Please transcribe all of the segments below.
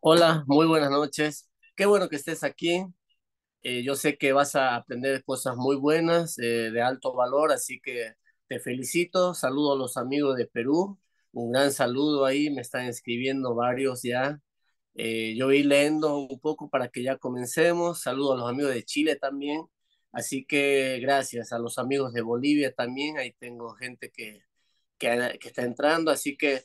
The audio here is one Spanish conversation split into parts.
Hola, muy buenas noches. Qué bueno que estés aquí. Eh, yo sé que vas a aprender cosas muy buenas, eh, de alto valor, así que te felicito. Saludo a los amigos de Perú. Un gran saludo ahí, me están escribiendo varios ya. Eh, yo voy leyendo un poco para que ya comencemos. Saludo a los amigos de Chile también. Así que gracias a los amigos de Bolivia también. Ahí tengo gente que, que está entrando. Así que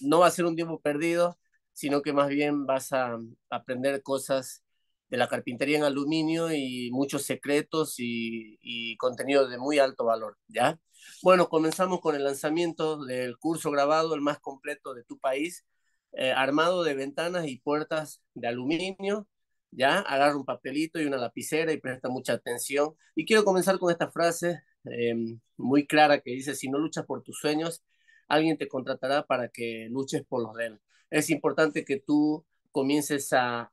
no va a ser un tiempo perdido, sino que más bien vas a mm, aprender cosas de la carpintería en aluminio y muchos secretos y, y contenido de muy alto valor, ¿ya? Bueno, comenzamos con el lanzamiento del curso grabado, el más completo de tu país, eh, armado de ventanas y puertas de aluminio, ¿ya? Agarra un papelito y una lapicera y presta mucha atención. Y quiero comenzar con esta frase em, muy clara que dice, si no luchas por tus sueños, alguien te contratará para que luches por los de Es importante que tú comiences a,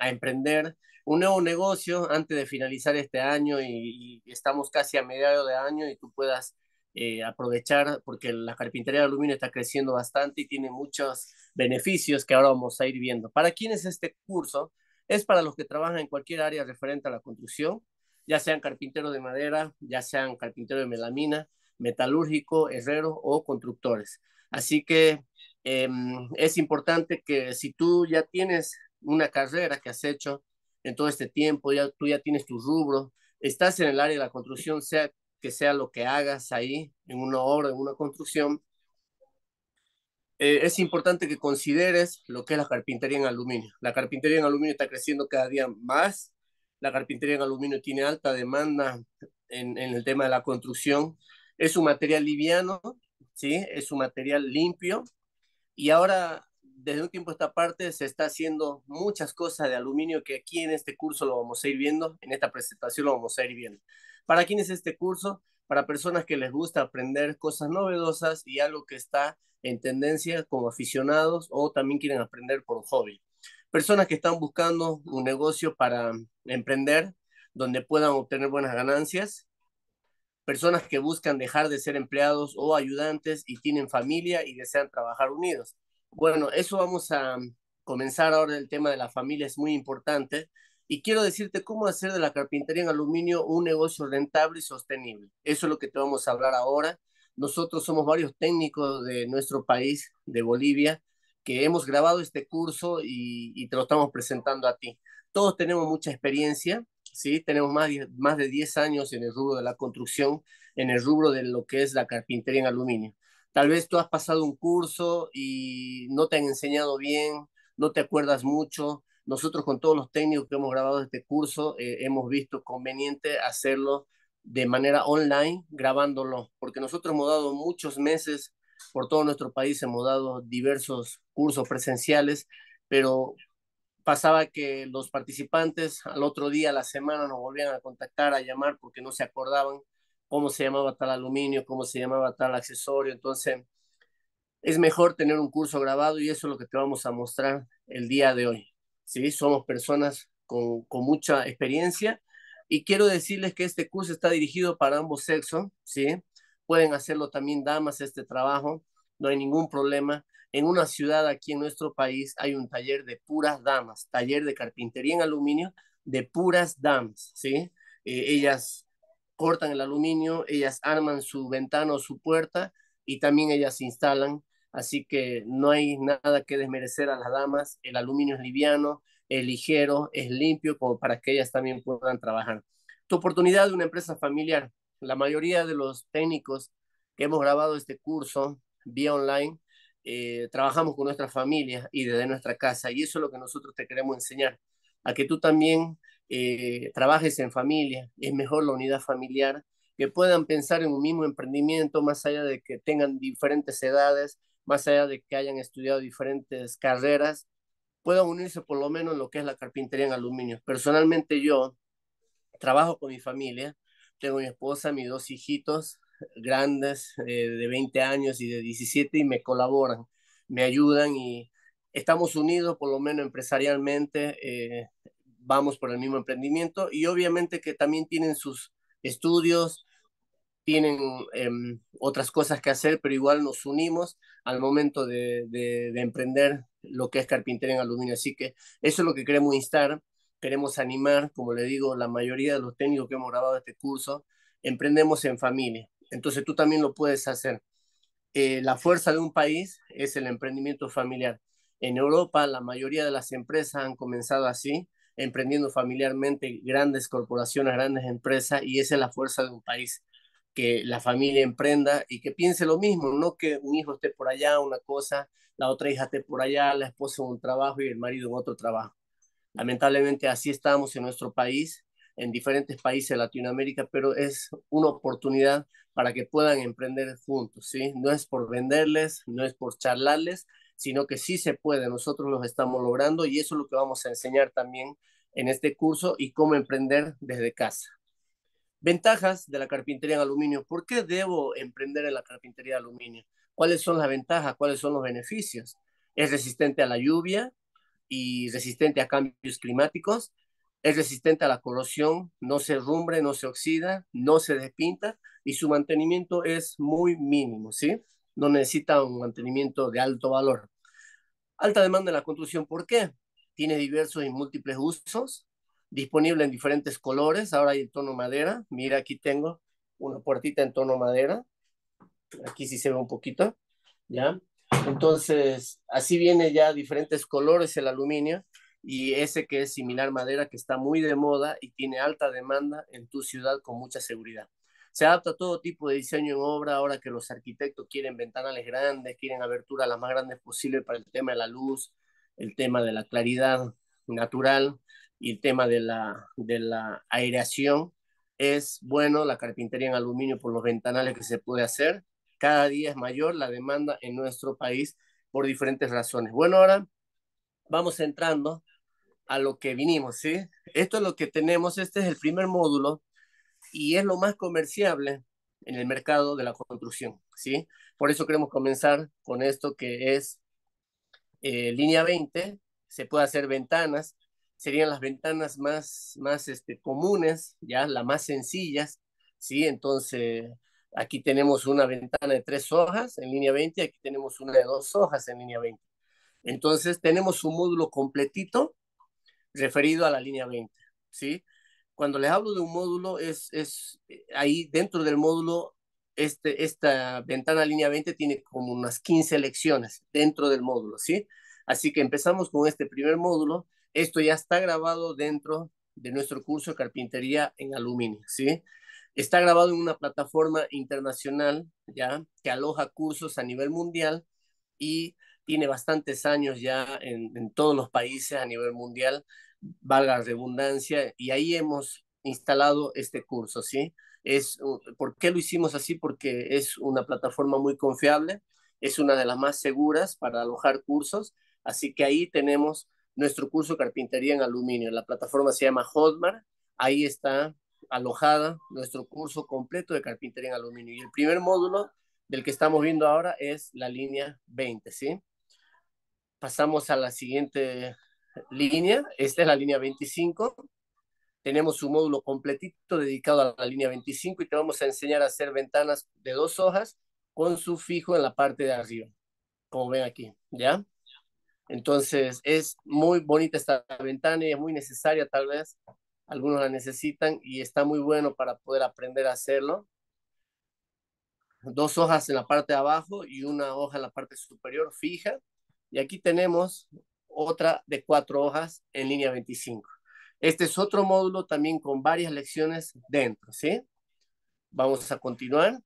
emprender un nuevo negocio antes de finalizar este año y, estamos casi a mediados de año y tú puedas eh, aprovechar porque la carpintería de aluminio está creciendo bastante y tiene muchos beneficios que ahora vamos a ir viendo. ¿Para quién es este curso? Es para los que trabajan en cualquier área referente a la construcción, ya sean carpintero de madera, ya sean carpintero de melamina, metalúrgico, herrero o constructores. Así que em, es importante que si tú ya tienes una carrera que has hecho en todo este tiempo, ya, tú ya tienes tu rubro, estás en el área de la construcción, sea que sea lo que hagas ahí, en una obra, en una construcción, eh, es importante que consideres lo que es la carpintería en aluminio. La carpintería en aluminio está creciendo cada día más. La carpintería en aluminio tiene alta demanda en el tema de la construcción es un material liviano, ¿sí? Es un material limpio. Y ahora, desde un tiempo a esta parte, se está haciendo muchas cosas de aluminio que aquí en este curso lo vamos a ir viendo, en esta presentación lo vamos a ir viendo. ¿Para quién es este curso? Para personas que les gusta aprender cosas novedosas y algo que está en tendencia como aficionados o también quieren aprender por hobby. Personas que están buscando un negocio para emprender donde puedan obtener buenas ganancias personas que buscan dejar de ser empleados o ayudantes y tienen familia y desean trabajar unidos. Bueno, eso vamos a mm, comenzar ahora el tema de la familia, es muy importante. Y quiero decirte cómo hacer de la carpintería en aluminio un negocio rentable y sostenible. Eso es lo que te vamos a hablar ahora. Nosotros somos varios técnicos de nuestro país, de Bolivia, que hemos grabado este curso y, te lo estamos presentando a ti. Todos tenemos mucha experiencia ¿sí? Tenemos más, más de 10 años en el rubro de la construcción, en el rubro de lo que es la carpintería en aluminio. Tal vez tú has pasado un curso y no te han enseñado bien, no te acuerdas mucho. Nosotros con todos los técnicos que hemos grabado este curso eh, hemos visto conveniente hacerlo de manera online, grabándolo, porque nosotros hemos dado muchos meses por todo nuestro país, hemos dado diversos cursos presenciales, pero pasaba que los participantes al otro día, a la semana, nos volvían a contactar, a llamar porque no se acordaban cómo se llamaba tal aluminio, cómo se llamaba tal accesorio. Entonces, es mejor tener un curso grabado y eso es lo que te vamos a mostrar el día de hoy. ¿sí? Somos personas con, con mucha experiencia y quiero decirles que este curso está dirigido para ambos sexos. ¿sí? Pueden hacerlo también damas este trabajo, no hay ningún problema. En una ciudad aquí en nuestro país hay un taller de puras damas, taller de carpintería en aluminio de puras damas, ¿sí? Eh, ellas cortan el aluminio, ellas arman su ventana o su puerta y también ellas se instalan, así que no hay nada que desmerecer a las damas, el aluminio es liviano, es ligero, es limpio, como para que ellas también puedan trabajar. Tu oportunidad de una empresa familiar. La mayoría de los técnicos que hemos grabado este curso vía online eh, trabajamos con nuestra familia y desde nuestra casa. Y eso es lo que nosotros te queremos enseñar, a que tú también eh, trabajes en familia. Es mejor la unidad familiar, que puedan pensar en un mismo emprendimiento, más allá de que tengan diferentes edades, más allá de que hayan estudiado diferentes carreras, puedan unirse por lo menos en lo que es la carpintería en aluminio. Personalmente yo trabajo con mi familia, tengo mi esposa, mis dos hijitos, grandes eh, de 20 años y de 17 y me colaboran, me ayudan y estamos unidos, por lo menos empresarialmente, eh, vamos por el mismo emprendimiento y obviamente que también tienen sus estudios, tienen em, otras cosas que hacer, pero igual nos unimos al momento de, de, de emprender lo que es carpintería en aluminio. Así que eso es lo que queremos instar, queremos animar, como le digo, la mayoría de los técnicos que hemos grabado este curso, emprendemos en familia. Entonces tú también lo puedes hacer. Eh, la fuerza de un país es el emprendimiento familiar. En Europa la mayoría de las empresas han comenzado así, emprendiendo familiarmente grandes corporaciones, grandes empresas, y esa es la fuerza de un país, que la familia emprenda y que piense lo mismo, no que un hijo esté por allá, una cosa, la otra hija esté por allá, la esposa un trabajo y el marido otro trabajo. Lamentablemente así estamos en nuestro país, en diferentes países de Latinoamérica, pero es una oportunidad para que puedan emprender juntos, ¿sí? No es por venderles, no es por charlarles, sino que sí se puede, nosotros los estamos logrando y eso es lo que vamos a enseñar también en este curso y cómo emprender desde casa. Ventajas de la carpintería en aluminio. ¿Por qué debo emprender en la carpintería de aluminio? ¿Cuáles son las ventajas? ¿Cuáles son los beneficios? Es resistente a la lluvia y resistente a cambios climáticos es resistente a la corrosión, no se rumbre, no se oxida, no se despinta y su mantenimiento es muy mínimo, ¿sí? No necesita un mantenimiento de alto valor. Alta demanda en la construcción, ¿por qué? Tiene diversos y múltiples usos, disponible en diferentes colores. Ahora hay el tono madera. Mira, aquí tengo una puertita en tono madera. Aquí sí se ve un poquito, ¿ya? Entonces, así viene ya diferentes colores el aluminio y ese que es similar madera que está muy de moda y tiene alta demanda en tu ciudad con mucha seguridad. Se adapta a todo tipo de diseño en obra, ahora que los arquitectos quieren ventanales grandes, quieren aberturas las más grandes posible para el tema de la luz, el tema de la claridad natural y el tema de la, de la aireación. Es bueno la carpintería en aluminio por los ventanales que se puede hacer. Cada día es mayor la demanda en nuestro país por diferentes razones. Bueno, ahora vamos entrando a lo que vinimos, ¿sí? Esto es lo que tenemos, este es el primer módulo y es lo más comerciable en el mercado de la construcción, ¿sí? Por eso queremos comenzar con esto que es eh, línea 20, se puede hacer ventanas, serían las ventanas más, más este, comunes, ya las más sencillas, ¿sí? Entonces, aquí tenemos una ventana de tres hojas en línea 20, aquí tenemos una de dos hojas en línea 20. Entonces, tenemos un módulo completito referido a la línea 20, ¿sí? Cuando les hablo de un módulo, es, eh, ahí dentro del módulo, este, esta ventana línea 20 tiene como unas 15 lecciones dentro del módulo, ¿sí? Así que empezamos con este primer módulo. Esto ya está grabado dentro de nuestro curso de carpintería en aluminio, ¿sí? Está grabado en una plataforma internacional, ¿ya? Que aloja cursos a nivel mundial y tiene bastantes años ya en, todos los países a nivel mundial, valga la redundancia, y ahí hemos instalado este curso, ¿sí? Es, ¿Por qué lo hicimos así? Porque es una plataforma muy confiable, es una de las más seguras para alojar cursos, así que ahí tenemos nuestro curso Carpintería en Aluminio. La plataforma se llama Hotmart, ahí está alojada nuestro curso completo de Carpintería en Aluminio. Y el primer módulo del que estamos viendo ahora es la línea 20, ¿sí? pasamos a la siguiente línea. Esta es la línea 25. Tenemos un módulo completito dedicado a la línea 25 y te vamos a enseñar a hacer ventanas de dos hojas con su fijo en la parte de arriba, como ven aquí, ¿ya? Entonces, es muy bonita esta ventana y es muy necesaria tal vez. Algunos la necesitan y está muy bueno para poder aprender a hacerlo. Dos hojas en la parte de abajo y una hoja en la parte superior fija y aquí tenemos otra de cuatro hojas en línea 25. Este es otro módulo también con varias lecciones dentro, ¿sí? Vamos a continuar.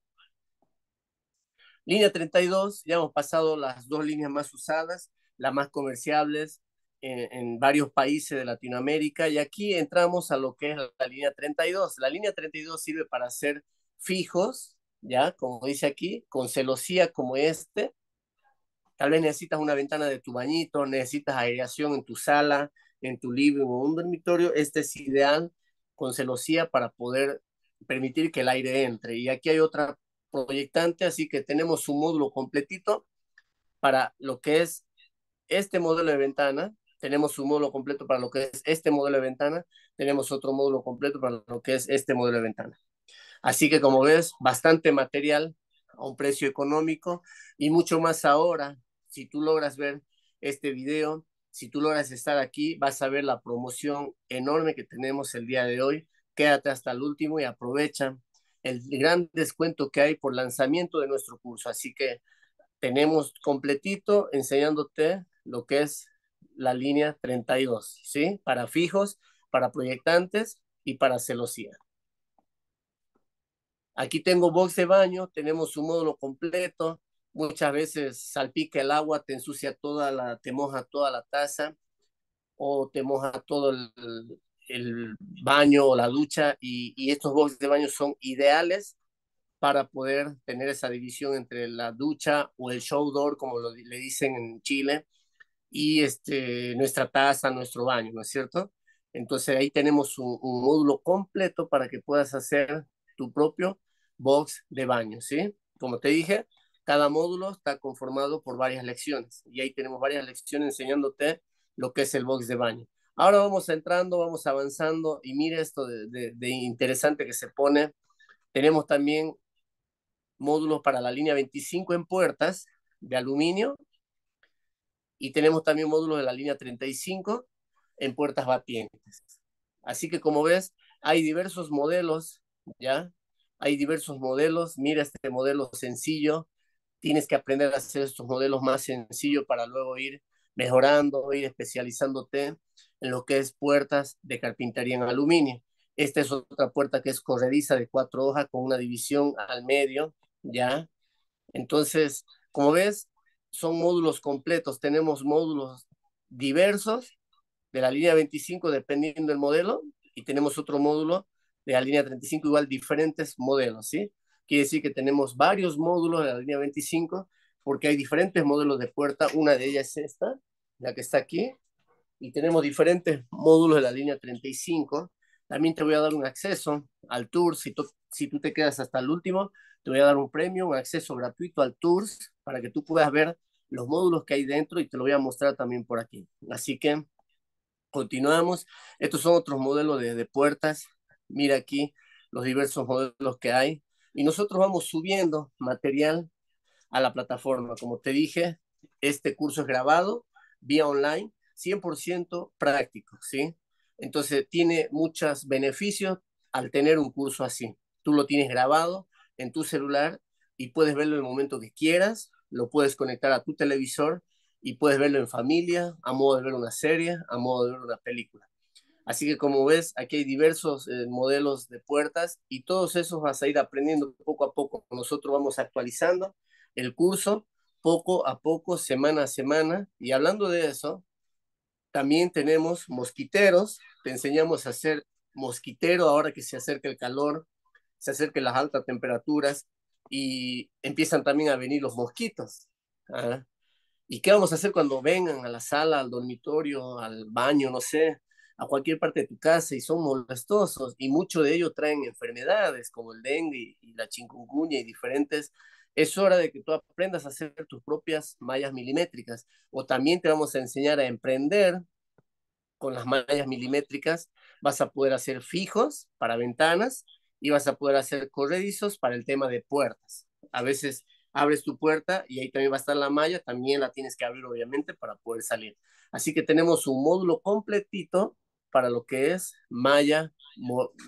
Línea 32, ya hemos pasado las dos líneas más usadas, las más comerciables en, en, varios países de Latinoamérica y aquí entramos a lo que es la, línea 32. La línea 32 sirve para hacer fijos, ya, como dice aquí, con celosía como este, Tal vez necesitas una ventana de tu bañito, necesitas aireación en tu sala, en tu living o un dormitorio. Este es ideal con celosía para poder permitir que el aire entre. Y aquí hay otra proyectante, así que tenemos un módulo completito para lo que es este modelo de ventana, tenemos un módulo completo para lo que es este modelo de ventana, tenemos otro módulo completo para lo que es este modelo de ventana. Así que como ves, bastante material a un precio económico y mucho más ahora si tú logras ver este video, si tú logras estar aquí, vas a ver la promoción enorme que tenemos el día de hoy. Quédate hasta el último y aprovecha el gran descuento que hay por lanzamiento de nuestro curso. Así que tenemos completito enseñándote lo que es la línea 32, ¿sí? Para fijos, para proyectantes y para celosía. Aquí tengo box de baño, tenemos un módulo completo, Muchas veces salpica el agua, te ensucia toda la, te moja toda la taza o te moja todo el, baño o la ducha y, estos boxes de baño son ideales para poder tener esa división entre la ducha o el show como le dicen en Chile, y este, nuestra taza, nuestro baño, ¿no es cierto? Entonces ahí tenemos un, módulo completo para que puedas hacer tu propio box de baño, ¿sí? Como te dije, cada módulo está conformado por varias lecciones y ahí tenemos varias lecciones enseñándote lo que es el box de baño. Ahora vamos entrando, vamos avanzando y mira esto de, interesante que se pone. Tenemos también módulos para la línea 25 en puertas de aluminio y tenemos también módulos de la línea 35 en puertas batientes. Así que como ves, hay diversos modelos, ¿ya? Hay diversos modelos. Mira este modelo sencillo tienes que aprender a hacer estos modelos más sencillos para luego ir mejorando, ir especializándote en lo que es puertas de carpintería en aluminio. Esta es otra puerta que es corrediza de cuatro hojas con una división al medio, ¿ya? Entonces, como ves, son módulos completos. Tenemos módulos diversos de la línea 25 dependiendo del modelo y tenemos otro módulo de la línea 35 igual diferentes modelos, ¿sí? Quiere decir que tenemos varios módulos de la línea 25 porque hay diferentes modelos de puerta. Una de ellas es esta, la que está aquí. Y tenemos diferentes módulos de la línea 35. También te voy a dar un acceso al tour. Si, tú, si tú te quedas hasta el último, te voy a dar un premio, un acceso gratuito al tour para que tú puedas ver los módulos que hay dentro y te lo voy a mostrar también por aquí. Así que continuamos. Estos son otros modelos de, de puertas. Mira aquí los diversos modelos que hay. Y nosotros vamos subiendo material a la plataforma. Como te dije, este curso es grabado vía online, 100% práctico, ¿sí? Entonces tiene muchos beneficios al tener un curso así. Tú lo tienes grabado en tu celular y puedes verlo en el momento que quieras, lo puedes conectar a tu televisor y puedes verlo en familia, a modo de ver una serie, a modo de ver una película. Así que como ves, aquí hay diversos eh, modelos de puertas y todos esos vas a ir aprendiendo poco a poco. Nosotros vamos actualizando el curso poco a poco, semana a semana. Y hablando de eso, también tenemos mosquiteros. Te enseñamos a hacer mosquitero ahora que se acerca el calor, se acercan las altas temperaturas y empiezan también a venir los mosquitos. ¿ah? ¿Y qué vamos a hacer cuando vengan a la sala, al dormitorio, al baño, no sé? a cualquier parte de tu casa y son molestosos y mucho de ello traen enfermedades como el dengue y la chikungunya y diferentes, es hora de que tú aprendas a hacer tus propias mallas milimétricas o también te vamos a enseñar a emprender con las mallas milimétricas, vas a poder hacer fijos para ventanas y vas a poder hacer corredizos para el tema de puertas. A veces abres tu puerta y ahí también va a estar la malla, también la tienes que abrir obviamente para poder salir. Así que tenemos un módulo completito para lo que es malla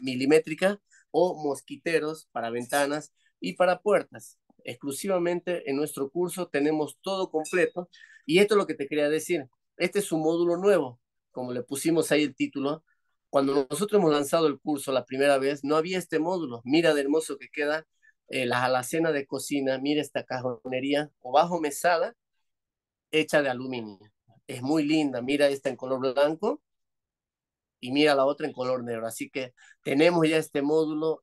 milimétrica o mosquiteros para ventanas y para puertas. Exclusivamente en nuestro curso tenemos todo completo y esto es lo que te quería decir. Este es un módulo nuevo, como le pusimos ahí el título. Cuando nosotros hemos lanzado el curso la primera vez, no había este módulo. Mira de hermoso que queda eh, la alacena de cocina, mira esta cajonería o bajo mesada hecha de aluminio. Es muy linda, mira esta en color blanco y mira la otra en color negro. Así que tenemos ya este módulo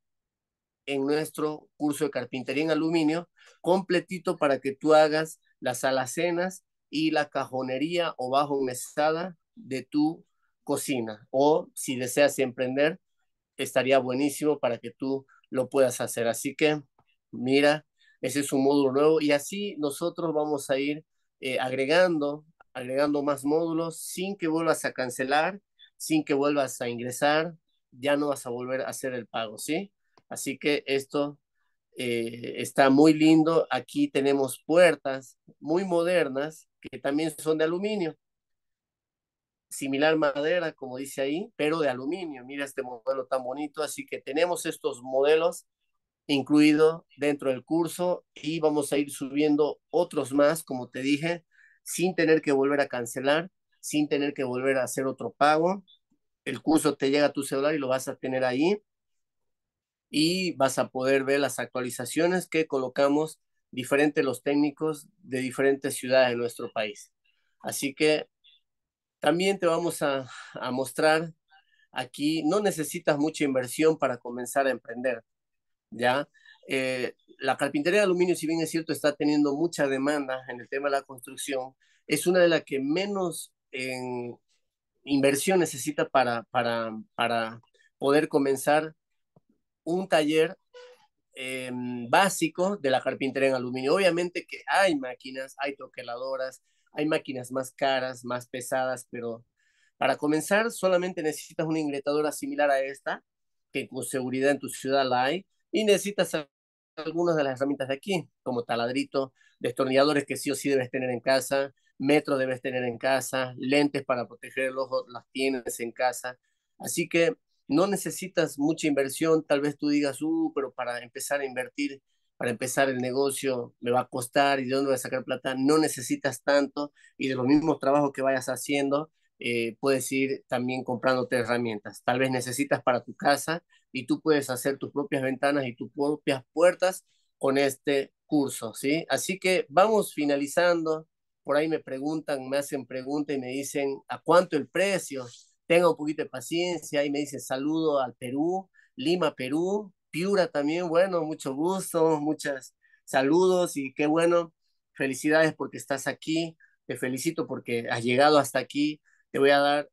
en nuestro curso de carpintería en aluminio completito para que tú hagas las alacenas y la cajonería o bajo mesada de tu cocina. O si deseas emprender, estaría buenísimo para que tú lo puedas hacer. Así que mira, ese es un módulo nuevo y así nosotros vamos a ir eh, agregando, agregando más módulos sin que vuelvas a cancelar sin que vuelvas a ingresar, ya no vas a volver a hacer el pago, ¿sí? Así que esto eh, está muy lindo. Aquí tenemos puertas muy modernas que también son de aluminio. Similar madera, como dice ahí, pero de aluminio. Mira este modelo tan bonito. Así que tenemos estos modelos incluido dentro del curso y vamos a ir subiendo otros más, como te dije, sin tener que volver a cancelar sin tener que volver a hacer otro pago. El curso te llega a tu celular y lo vas a tener ahí. Y vas a poder ver las actualizaciones que colocamos diferentes los técnicos de diferentes ciudades de nuestro país. Así que también te vamos a, mostrar aquí, no necesitas mucha inversión para comenzar a emprender, ¿ya? Eh, la carpintería de aluminio, si bien es cierto, está teniendo mucha demanda en el tema de la construcción, es una de las que menos en inversión necesita para, poder comenzar un taller em, básico de la carpintería en aluminio. Obviamente que hay máquinas, hay toqueladoras, hay máquinas más caras, más pesadas, pero para comenzar solamente necesitas una ingretadora similar a esta, que con seguridad en tu ciudad la hay, y necesitas algunas de las herramientas de aquí, como taladrito, destornilladores que sí o sí debes tener en casa, metro debes tener en casa, lentes para proteger el ojo las tienes en casa. Así que no necesitas mucha inversión, tal vez tú digas, uh, pero para empezar a invertir, para empezar el negocio, me va a costar y de dónde voy a sacar plata, no necesitas tanto y de los mismos trabajos que vayas haciendo, eh, puedes ir también comprándote herramientas. Tal vez necesitas para tu casa y tú puedes hacer tus propias ventanas y tus propias puertas con este curso, ¿sí? Así que vamos finalizando por ahí me preguntan, me hacen preguntas y me dicen, ¿a cuánto el precio? Tenga un poquito de paciencia y me dice saludo al Perú, Lima, Perú, Piura también, bueno, mucho gusto, muchas saludos y qué bueno, felicidades porque estás aquí, te felicito porque has llegado hasta aquí, te voy a dar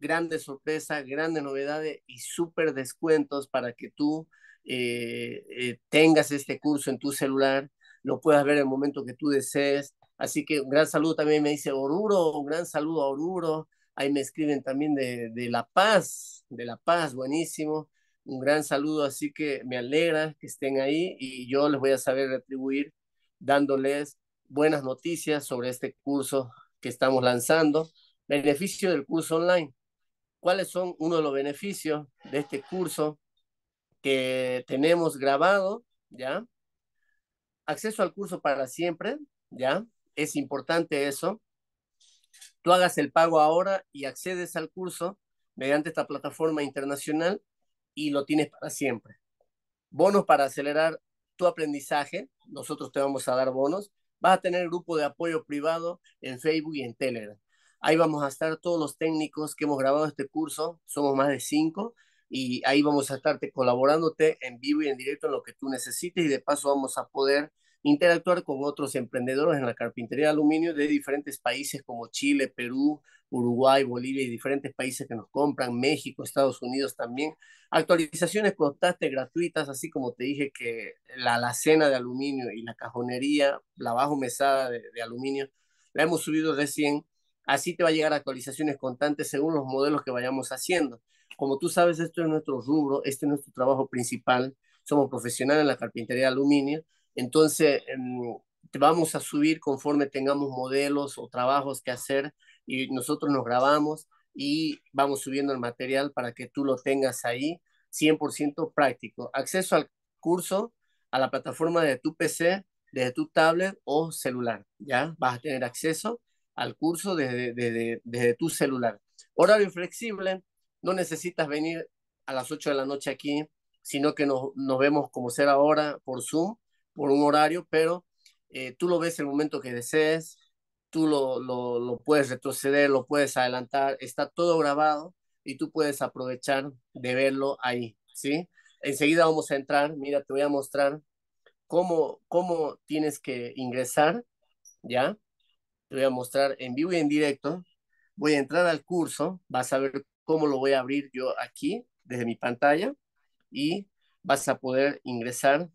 grandes sorpresas, grandes novedades y súper descuentos para que tú eh, eh, tengas este curso en tu celular, lo puedas ver el momento que tú desees, Así que un gran saludo también me dice Oruro, un gran saludo a Oruro. Ahí me escriben también de, La Paz, de La Paz, buenísimo. Un gran saludo, así que me alegra que estén ahí y yo les voy a saber retribuir dándoles buenas noticias sobre este curso que estamos lanzando. Beneficio del curso online. ¿Cuáles son uno de los beneficios de este curso que tenemos grabado? ¿Ya? Acceso al curso para siempre, ¿ya? es importante eso, tú hagas el pago ahora y accedes al curso mediante esta plataforma internacional y lo tienes para siempre. Bonos para acelerar tu aprendizaje, nosotros te vamos a dar bonos. Vas a tener grupo de apoyo privado en Facebook y en Telegram. Ahí vamos a estar todos los técnicos que hemos grabado este curso, somos más de cinco, y ahí vamos a estarte colaborándote en vivo y en directo en lo que tú necesites y de paso vamos a poder interactuar con otros emprendedores en la carpintería de aluminio de diferentes países como Chile, Perú, Uruguay, Bolivia y diferentes países que nos compran, México, Estados Unidos también. Actualizaciones constantes, gratuitas, así como te dije que la alacena de aluminio y la cajonería, la bajo mesada de, aluminio, la hemos subido recién. Así te va a llegar actualizaciones constantes según los modelos que vayamos haciendo. Como tú sabes, esto es nuestro rubro, este es nuestro trabajo principal. Somos profesionales en la carpintería de aluminio entonces, em, te vamos a subir conforme tengamos modelos o trabajos que hacer y nosotros nos grabamos y vamos subiendo el material para que tú lo tengas ahí 100% práctico. Acceso al curso, a la plataforma de tu PC, desde tu tablet o celular. Ya vas a tener acceso al curso desde, desde, tu celular. Horario flexible, no necesitas venir a las 8 de la noche aquí, sino que nos, nos vemos como será ahora por Zoom por un horario, pero eh, tú lo ves el momento que desees, tú lo, puedes retroceder, lo puedes adelantar, está todo grabado y tú puedes aprovechar de verlo ahí, ¿sí? Enseguida vamos a entrar, mira, te voy a mostrar cómo, cómo tienes que ingresar, ¿ya? Te voy a mostrar en vivo y en directo. Voy a entrar al curso, vas a ver cómo lo voy a abrir yo aquí desde mi pantalla y vas a poder ingresar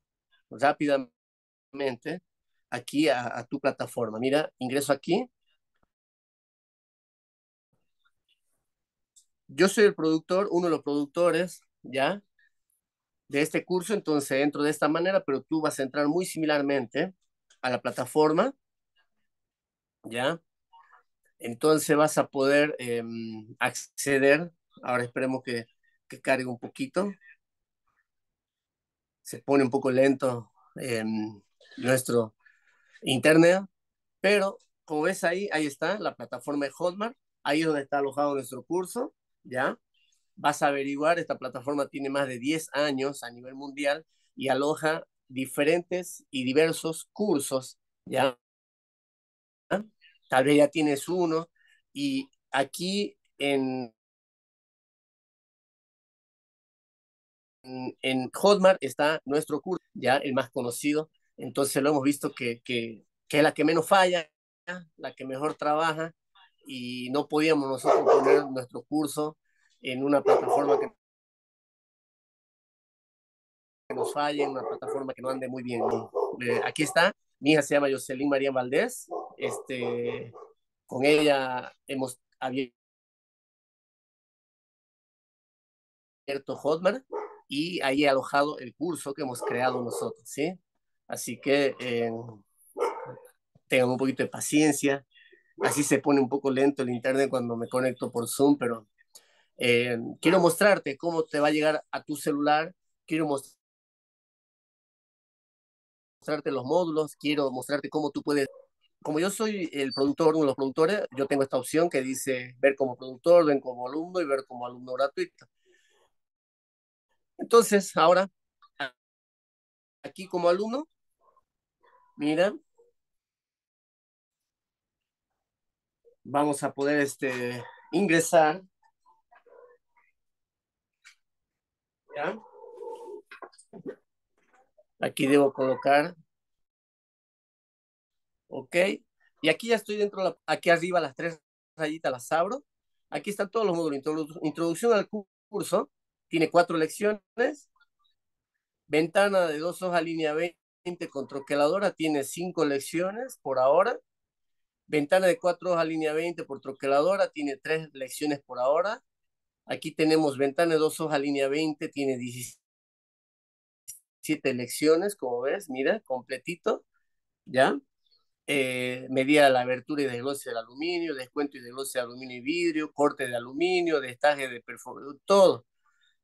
rápidamente aquí a, tu plataforma. Mira, ingreso aquí. Yo soy el productor, uno de los productores, ¿ya? De este curso, entonces entro de esta manera, pero tú vas a entrar muy similarmente a la plataforma, ¿ya? Entonces vas a poder em, acceder. Ahora esperemos que, que cargue un poquito. Se pone un poco lento. Em, nuestro internet, pero como ves ahí, ahí está la plataforma de Hotmart, ahí es donde está alojado nuestro curso, ¿ya? Vas a averiguar, esta plataforma tiene más de 10 años a nivel mundial y aloja diferentes y diversos cursos, ¿ya? Tal vez ya tienes uno y aquí en, en Hotmart está nuestro curso, ya el más conocido, entonces lo hemos visto que, es la que menos falla, la que mejor trabaja y no podíamos nosotros poner nuestro curso en una plataforma que nos falle, en una plataforma que no ande muy bien. Eh, aquí está, mi hija se llama Jocelyn María Valdés, este, con ella hemos abierto Hotmart y ahí he alojado el curso que hemos creado nosotros, ¿sí? Así que eh, tengan un poquito de paciencia. Así se pone un poco lento el internet cuando me conecto por Zoom, pero eh, quiero mostrarte cómo te va a llegar a tu celular. Quiero mostrarte los módulos. Quiero mostrarte cómo tú puedes. Como yo soy el productor, uno de los productores, yo tengo esta opción que dice ver como productor, ven como alumno y ver como alumno gratuito. Entonces, ahora aquí como alumno. Mira. Vamos a poder este, ingresar. Aquí debo colocar. Ok. Y aquí ya estoy dentro, aquí arriba las tres rayitas las abro. Aquí están todos los módulos. introducción al curso. Tiene cuatro lecciones. Ventana de dos hojas, línea 20 con troqueladora, tiene cinco lecciones por ahora. Ventana de cuatro hojas, línea 20 por troqueladora, tiene tres lecciones por ahora. Aquí tenemos ventana de dos hojas, línea 20, tiene 17 lecciones, como ves, mira, completito, ¿ya? Eh, medida la abertura y desglose del aluminio, descuento y desglose de aluminio y vidrio, corte de aluminio, destaje de perforador, todo.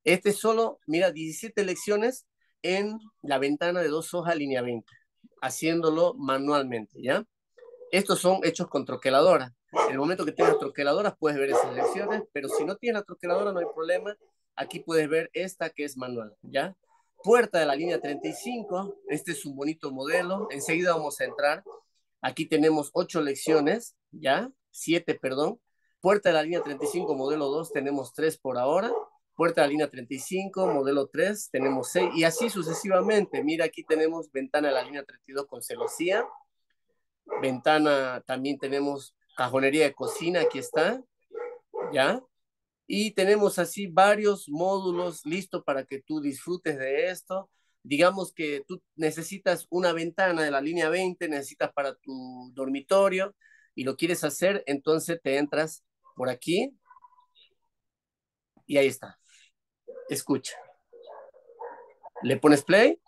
Este solo, mira, 17 lecciones en la ventana de dos hojas línea 20, haciéndolo manualmente, ¿ya? Estos son hechos con troqueladora En el momento que tengas troqueladoras puedes ver esas lecciones, pero si no tienes la troqueladora no hay problema. Aquí puedes ver esta que es manual, ¿ya? Puerta de la línea 35, este es un bonito modelo, enseguida vamos a entrar. Aquí tenemos ocho lecciones, ¿ya? Siete, perdón. Puerta de la línea 35, modelo 2, tenemos tres por ahora puerta de la línea 35, modelo 3, tenemos 6 y así sucesivamente. Mira, aquí tenemos ventana de la línea 32 con celosía, ventana también tenemos cajonería de cocina, aquí está, ¿ya? Y tenemos así varios módulos listos para que tú disfrutes de esto. Digamos que tú necesitas una ventana de la línea 20, necesitas para tu dormitorio y lo quieres hacer, entonces te entras por aquí y ahí está escucha. Le pones play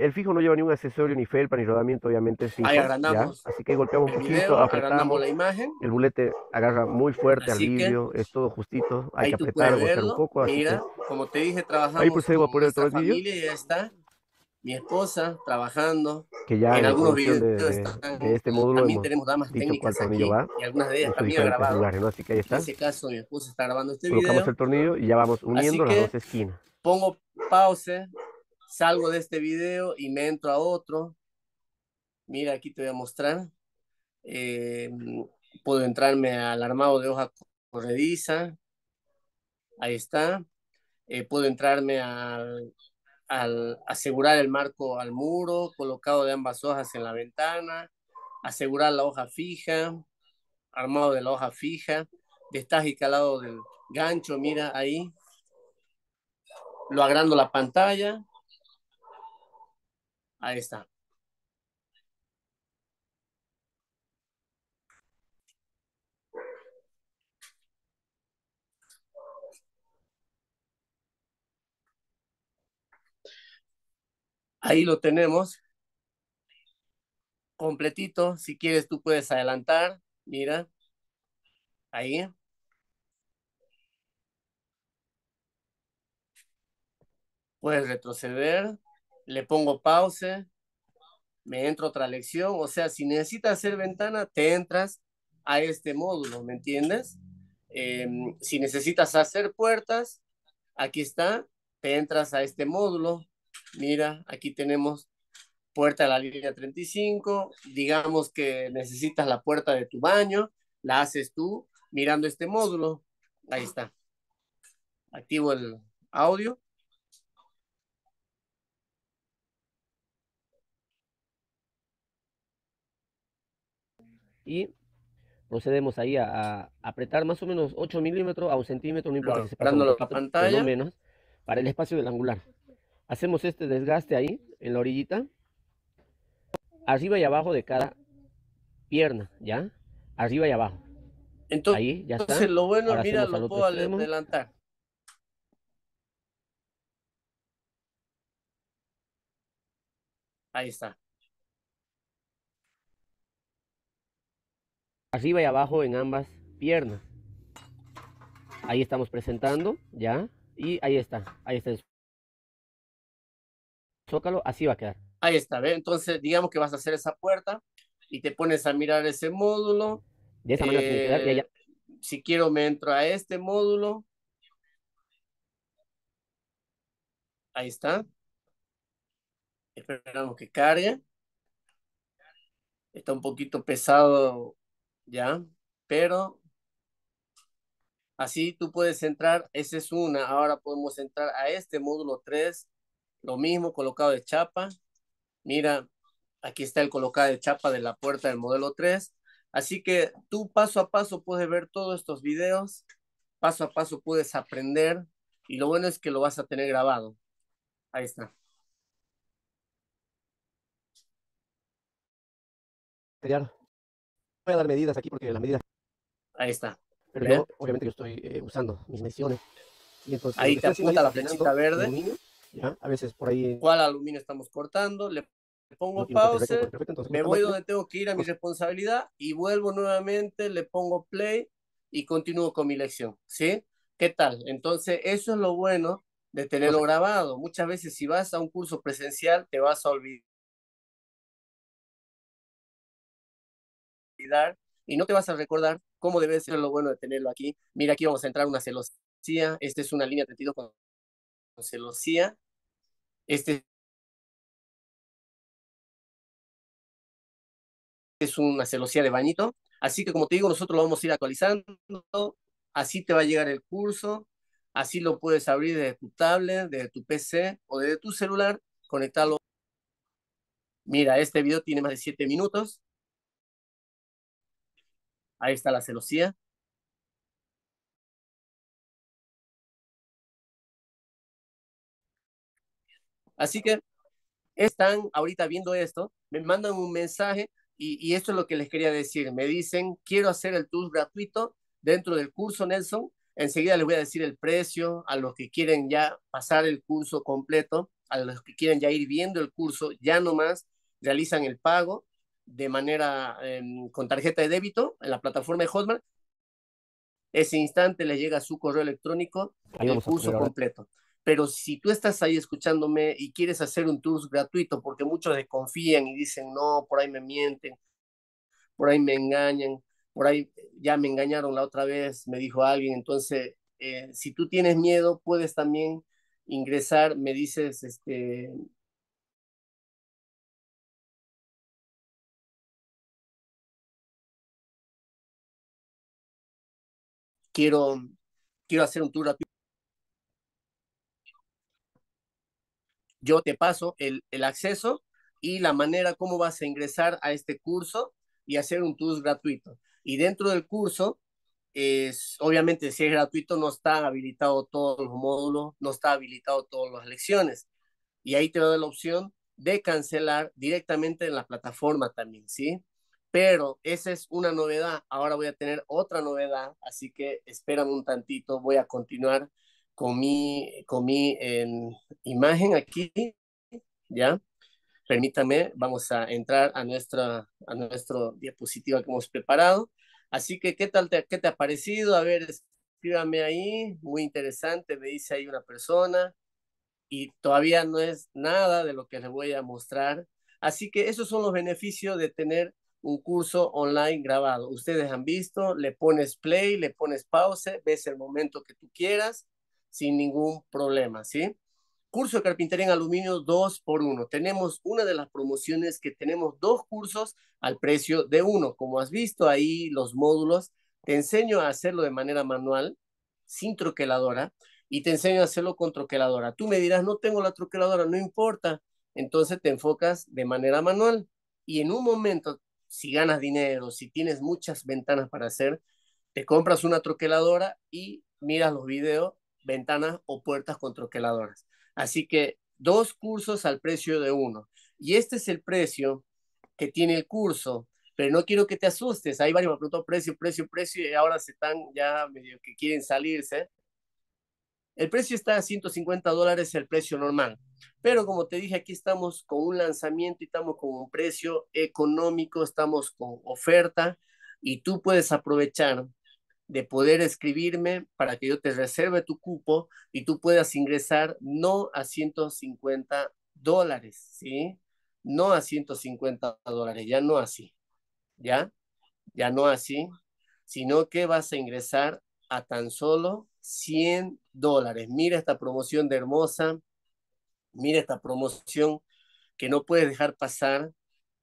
El fijo no lleva ni un accesorio, ni felpa, ni rodamiento, obviamente. Fijo, Ahí agrandamos. Así que golpeamos un poquito, apretamos la imagen. El bulete agarra muy fuerte al vidrio, es todo justito. Hay que apretar, un poco. Así mira, como te dije, trabajamos. Ahí procedo pues a poner todo el vídeo. ya está. Mi esposa trabajando. Que ya en algunos videos de, este módulo. También tenemos damas técnicas aquí, va, y algunas de ellas también grabadas. Lugares, Así que ahí está. En ese caso, mi esposa está grabando este video. Colocamos el tornillo y ya vamos uniendo las dos esquinas. Pongo pause Salgo de este video y me entro a otro. Mira, aquí te voy a mostrar. Eh, puedo entrarme al armado de hoja corrediza. Ahí está. Eh, puedo entrarme al, asegurar el marco al muro, colocado de ambas hojas en la ventana, asegurar la hoja fija, armado de la hoja fija, destaje y calado del gancho, mira ahí. Lo agrando la pantalla, Ahí está. Ahí lo tenemos. Completito. Si quieres, tú puedes adelantar. Mira. Ahí. Puedes retroceder le pongo pause, me entro otra lección, o sea, si necesitas hacer ventana, te entras a este módulo, ¿me entiendes? Em, si necesitas hacer puertas, aquí está, te entras a este módulo, mira, aquí tenemos puerta de la línea 35, digamos que necesitas la puerta de tu baño, la haces tú mirando este módulo, ahí está. Activo el audio. y procedemos ahí a, apretar más o menos 8 milímetros a un centímetro, no importa si la pantalla. menos, para el espacio del angular. Hacemos este desgaste ahí, en la orillita, arriba y abajo de cada pierna, ¿ya? Arriba y abajo. Entonces, ahí, ya entonces lo bueno, mira, lo puedo adelantar. Ahí está. arriba y abajo en ambas piernas. Ahí estamos presentando, ¿ya? Y ahí está, ahí está el zócalo, así va a quedar. Ahí está, ¿ve? Entonces, digamos que vas a hacer esa puerta y te pones a mirar ese módulo. De esa manera, eh, si quiero me entro a este módulo. Ahí está. Esperamos que cargue. Está un poquito pesado ¿ya? Pero así tú puedes entrar, esa es una, ahora podemos entrar a este módulo 3, lo mismo colocado de chapa, mira, aquí está el colocado de chapa de la puerta del modelo 3, así que tú paso a paso puedes ver todos estos videos, paso a paso puedes aprender y lo bueno es que lo vas a tener grabado, ahí está voy a dar medidas aquí porque las medidas... Ahí está. Pero obviamente, yo estoy eh, usando mis mediciones. Y entonces, ahí te apunta la flechita verde. A veces por ahí... ¿Cuál aluminio estamos cortando? Le pongo pause, me voy donde tengo que ir a mi responsabilidad y vuelvo nuevamente, le pongo play y continúo con mi lección, ¿sí? ¿Qué tal? Entonces, eso es lo bueno de tenerlo grabado. Muchas veces si vas a un curso presencial te vas a olvidar y no te vas a recordar cómo debe ser lo bueno de tenerlo aquí. Mira, aquí vamos a entrar una celosía. Esta es una línea 32 con celosía. Este es una celosía de bañito. Así que como te digo, nosotros lo vamos a ir actualizando. Así te va a llegar el curso. Así lo puedes abrir desde tu tablet, desde tu PC o desde tu celular, conectarlo. Mira, este video tiene más de 7 minutos. Ahí está la celosía. Así que están ahorita viendo esto, me mandan un mensaje y, esto es lo que les quería decir. Me dicen, quiero hacer el tour gratuito dentro del curso Nelson. Enseguida les voy a decir el precio a los que quieren ya pasar el curso completo, a los que quieren ya ir viendo el curso, ya nomás realizan el pago de manera em, con tarjeta de débito en la plataforma de Hotmart. Ese instante le llega su correo electrónico el curso completo. Pero si tú estás ahí escuchándome y quieres hacer un tour gratuito, porque muchos desconfían y dicen, no, por ahí me mienten, por ahí me engañan, por ahí ya me engañaron la otra vez, me dijo alguien. Entonces, eh, si tú tienes miedo, puedes también ingresar, me dices, este, quiero, quiero hacer un tour gratuito. Yo te paso el, el acceso y la manera cómo vas a ingresar a este curso y hacer un tour gratuito. Y dentro del curso, es, obviamente si es gratuito, no está habilitado todos los módulos, no está habilitado todas las lecciones. Y ahí te doy la opción de cancelar directamente en la plataforma también, ¿sí? pero esa es una novedad. Ahora voy a tener otra novedad, así que espérame un tantito, voy a continuar con mi, con mi em, imagen aquí, ¿ya? Permítame, vamos a entrar a nuestra a nuestro diapositiva que hemos preparado. Así que, ¿qué tal te, qué te ha parecido? A ver, escríbame ahí, muy interesante, me dice ahí una persona, y todavía no es nada de lo que le voy a mostrar. Así que esos son los beneficios de tener un curso online grabado. Ustedes han visto, le pones play, le pones pause, ves el momento que tú quieras sin ningún problema, ¿sí? Curso de carpintería en aluminio 2 por 1. Tenemos una de las promociones que tenemos dos cursos al precio de uno. Como has visto ahí los módulos, te enseño a hacerlo de manera manual, sin troqueladora, y te enseño a hacerlo con troqueladora. Tú me dirás, no tengo la troqueladora, no importa. Entonces te enfocas de manera manual y en un momento si ganas dinero, si tienes muchas ventanas para hacer, te compras una troqueladora y miras los videos, ventanas o puertas con troqueladoras. Así que dos cursos al precio de uno. Y este es el precio que tiene el curso, pero no quiero que te asustes. Hay varios me precio, precio, precio, y ahora se están ya medio que quieren salirse. El precio está a 150 dólares, el precio normal. Pero como te dije, aquí estamos con un lanzamiento y estamos con un precio económico, estamos con oferta y tú puedes aprovechar de poder escribirme para que yo te reserve tu cupo y tú puedas ingresar no a 150 dólares, ¿sí? No a 150 dólares, ya no así, ¿ya? Ya no así, sino que vas a ingresar a tan solo 100 dólares. Mira esta promoción de hermosa. Mira esta promoción que no puedes dejar pasar.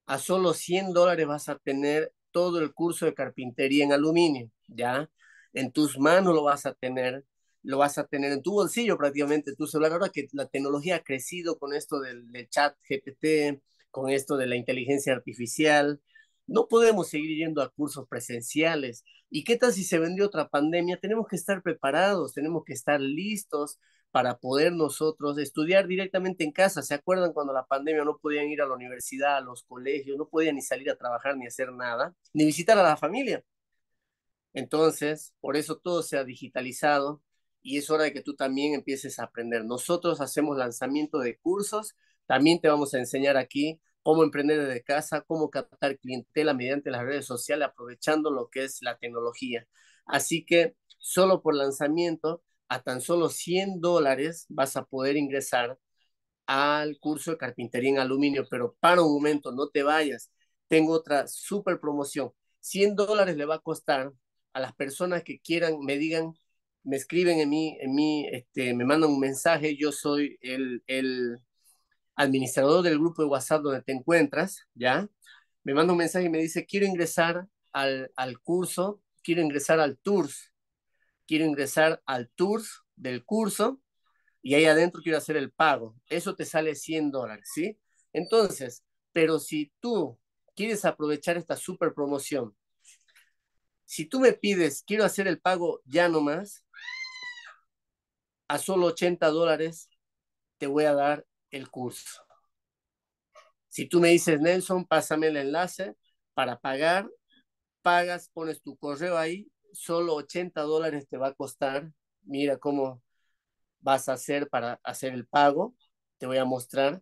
A solo 100 dólares vas a tener todo el curso de carpintería en aluminio, ¿ya? En tus manos lo vas a tener, lo vas a tener en tu bolsillo prácticamente, tu celular. Ahora que la tecnología ha crecido con esto del chat GPT, con esto de la inteligencia artificial, no podemos seguir yendo a cursos presenciales. ¿Y qué tal si se vendió otra pandemia? Tenemos que estar preparados, tenemos que estar listos para poder nosotros estudiar directamente en casa. ¿Se acuerdan cuando la pandemia no podían ir a la universidad, a los colegios, no podían ni salir a trabajar ni hacer nada, ni visitar a la familia? Entonces, por eso todo se ha digitalizado y es hora de que tú también empieces a aprender. Nosotros hacemos lanzamiento de cursos, también te vamos a enseñar aquí cómo emprender desde casa, cómo captar clientela mediante las redes sociales, aprovechando lo que es la tecnología. Así que solo por lanzamiento, a tan solo 100 dólares vas a poder ingresar al curso de carpintería en aluminio, pero para un momento, no te vayas. Tengo otra super promoción. 100 dólares le va a costar a las personas que quieran, me digan, me escriben en mí, en mí este, me mandan un mensaje, yo soy el administrador del grupo de WhatsApp donde te encuentras, ¿ya? Me manda un mensaje y me dice, quiero ingresar al, al curso, quiero ingresar al Tours, quiero ingresar al Tours del curso y ahí adentro quiero hacer el pago. Eso te sale 100 dólares, ¿sí? Entonces, pero si tú quieres aprovechar esta super promoción, si tú me pides, quiero hacer el pago ya nomás, a solo 80 dólares, te voy a dar el curso. Si tú me dices, Nelson, pásame el enlace para pagar, pagas, pones tu correo ahí, solo 80 dólares te va a costar. Mira cómo vas a hacer para hacer el pago. Te voy a mostrar.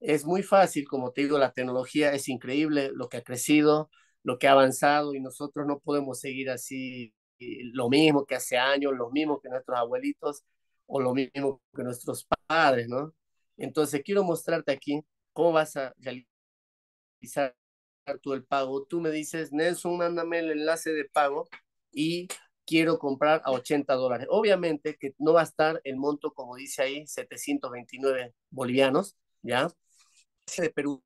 Es muy fácil, como te digo, la tecnología es increíble, lo que ha crecido, lo que ha avanzado y nosotros no podemos seguir así lo mismo que hace años, lo mismo que nuestros abuelitos o lo mismo que nuestros padres, ¿no? Entonces, quiero mostrarte aquí cómo vas a realizar tú el pago. Tú me dices, Nelson, mándame el enlace de pago y quiero comprar a 80 dólares. Obviamente que no va a estar el monto, como dice ahí, 729 bolivianos, ¿ya? De Perú.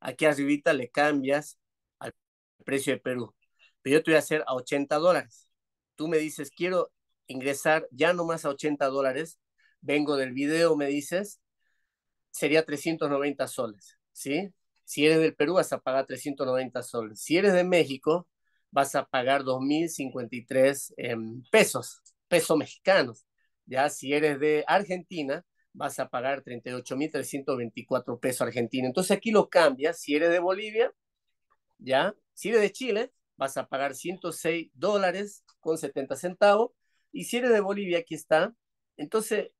Aquí arribita le cambias al precio de Perú. Pero yo te voy a hacer a 80 dólares. Tú me dices, quiero ingresar ya nomás a 80 dólares vengo del video, me dices, sería 390 soles, ¿sí? Si eres del Perú vas a pagar 390 soles. Si eres de México vas a pagar 2.053 em, pesos, pesos mexicanos. Ya si eres de Argentina vas a pagar 38.324 pesos argentinos. Entonces aquí lo cambias. Si eres de Bolivia, ya, si eres de Chile vas a pagar 106 dólares con 70 centavos. Y si eres de Bolivia, aquí está. Entonces,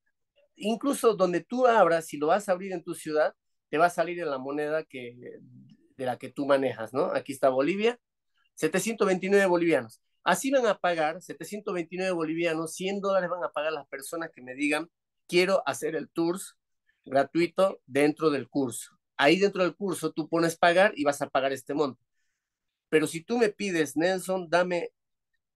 incluso donde tú abras, si lo vas a abrir en tu ciudad, te va a salir en la moneda que, de la que tú manejas, ¿no? Aquí está Bolivia, 729 bolivianos. Así van a pagar 729 bolivianos, 100 dólares van a pagar las personas que me digan, quiero hacer el tours gratuito dentro del curso. Ahí dentro del curso tú pones pagar y vas a pagar este monto. Pero si tú me pides, Nelson, dame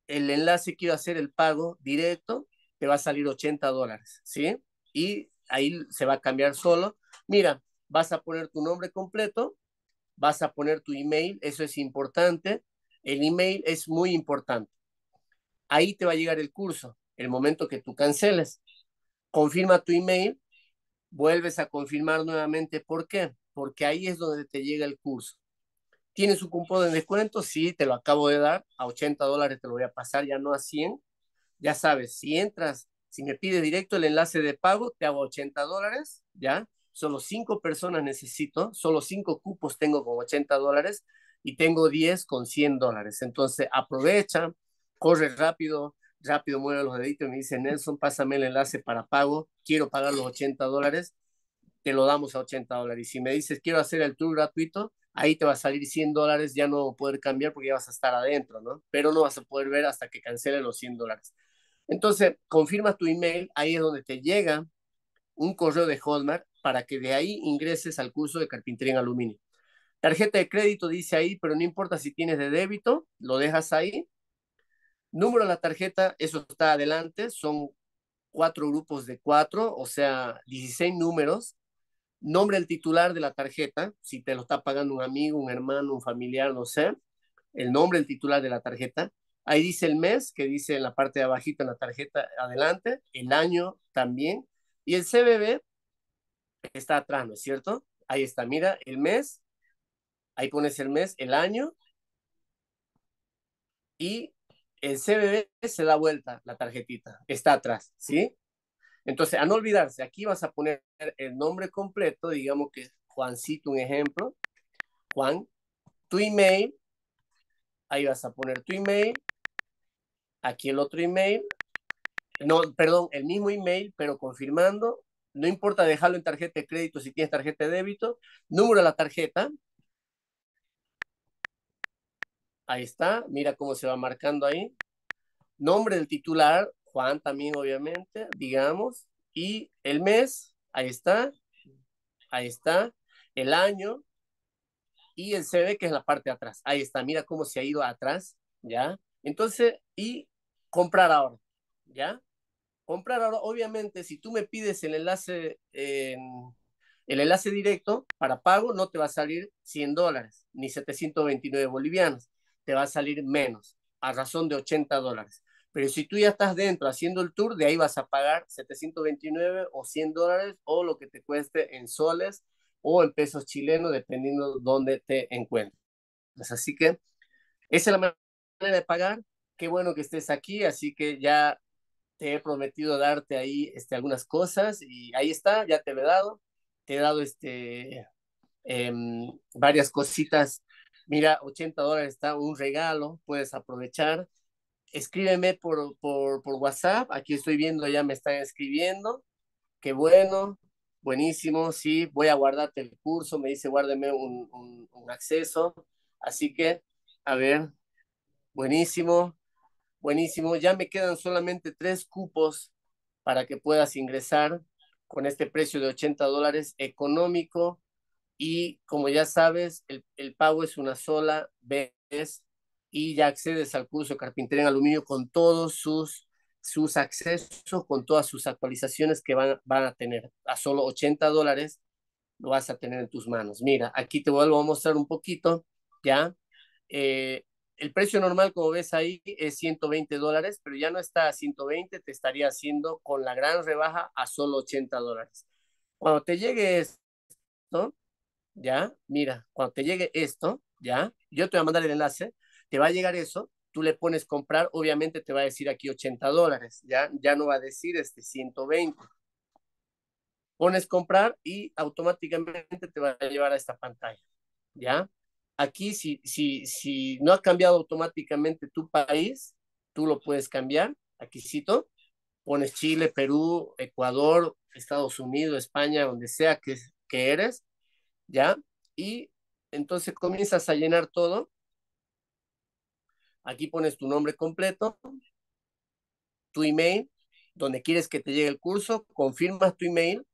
el enlace, quiero hacer el pago directo, te va a salir 80 dólares, ¿sí? y ahí se va a cambiar solo. Mira, vas a poner tu nombre completo, vas a poner tu email, eso es importante. El email es muy importante. Ahí te va a llegar el curso, el momento que tú canceles. Confirma tu email, vuelves a confirmar nuevamente. ¿Por qué? Porque ahí es donde te llega el curso. ¿Tienes un cupón de descuento? Sí, te lo acabo de dar. A 80 dólares te lo voy a pasar, ya no a 100. Ya sabes, si entras si me pide directo el enlace de pago, te hago 80 dólares, ¿ya? Solo cinco personas necesito, solo cinco cupos tengo con 80 dólares y tengo 10 con 100 dólares. Entonces aprovecha, corre rápido, rápido mueve los deditos y me dice, Nelson, pásame el enlace para pago, quiero pagar los 80 dólares, te lo damos a 80 dólares. Y si me dices, quiero hacer el tour gratuito, ahí te va a salir 100 dólares, ya no a poder cambiar porque ya vas a estar adentro, ¿no? Pero no vas a poder ver hasta que cancelen los 100 dólares. Entonces, confirma tu email, ahí es donde te llega un correo de Hotmart para que de ahí ingreses al curso de carpintería en aluminio. Tarjeta de crédito dice ahí, pero no importa si tienes de débito, lo dejas ahí. Número de la tarjeta, eso está adelante, son cuatro grupos de cuatro, o sea, 16 números. Nombre del titular de la tarjeta, si te lo está pagando un amigo, un hermano, un familiar, no sé. El nombre del titular de la tarjeta. Ahí dice el mes, que dice en la parte de abajito en la tarjeta adelante, el año también, y el CBB está atrás, ¿no es cierto? Ahí está, mira, el mes, ahí pones el mes, el año, y el CBB se da vuelta la tarjetita, está atrás, ¿sí? Entonces, a no olvidarse, aquí vas a poner el nombre completo, digamos que Juancito, un ejemplo, Juan, tu email, ahí vas a poner tu email, aquí el otro email, no, perdón, el mismo email, pero confirmando, no importa dejarlo en tarjeta de crédito si tienes tarjeta de débito, número de la tarjeta, ahí está, mira cómo se va marcando ahí, nombre del titular, Juan también obviamente, digamos, y el mes, ahí está, ahí está, el año, y el CB, que es la parte de atrás. Ahí está, mira cómo se ha ido atrás, ¿ya? Entonces, y comprar ahora, ¿ya? Comprar ahora, obviamente, si tú me pides el enlace, el enlace directo para pago, no te va a salir 100 dólares, ni 729 bolivianos, te va a salir menos, a razón de 80 dólares. Pero si tú ya estás dentro haciendo el tour, de ahí vas a pagar 729 o 100 dólares o lo que te cueste en soles o en pesos chilenos, dependiendo dónde te encuentres. Pues así que esa es la manera de pagar. Qué bueno que estés aquí, así que ya te he prometido darte ahí este, algunas cosas y ahí está, ya te lo he dado. Te he dado este, em, varias cositas. Mira, 80 dólares está un regalo, puedes aprovechar. Escríbeme por, por, por WhatsApp, aquí estoy viendo, ya me están escribiendo. Qué bueno, buenísimo, sí, voy a guardarte el curso, me dice, guárdeme un, acceso. Así que, a ver, buenísimo, buenísimo. Ya me quedan solamente tres cupos para que puedas ingresar con este precio de 80 dólares económico. Y como ya sabes, el, pago es una sola vez y ya accedes al curso carpintería en aluminio con todos sus sus accesos con todas sus actualizaciones que van, van a tener. A solo 80 dólares lo vas a tener en tus manos. Mira, aquí te vuelvo a mostrar un poquito, ¿ya? Eh, el precio normal, como ves ahí, es 120 dólares, pero ya no está a 120, te estaría haciendo con la gran rebaja a solo 80 dólares. Cuando te llegue esto, ya, mira, cuando te llegue esto, ya, yo te voy a mandar el enlace, te va a llegar eso, tú le pones comprar, obviamente te va a decir aquí 80 dólares, ya, ya no va a decir este 120. Pones comprar y automáticamente te va a llevar a esta pantalla, ¿ya? Aquí, si, si, si no ha cambiado automáticamente tu país, tú lo puedes cambiar, aquí cito, pones Chile, Perú, Ecuador, Estados Unidos, España, donde sea que, que eres, ¿ya? Y entonces comienzas a llenar todo Aquí pones tu nombre completo, tu email, donde quieres que te llegue el curso, confirmas tu email,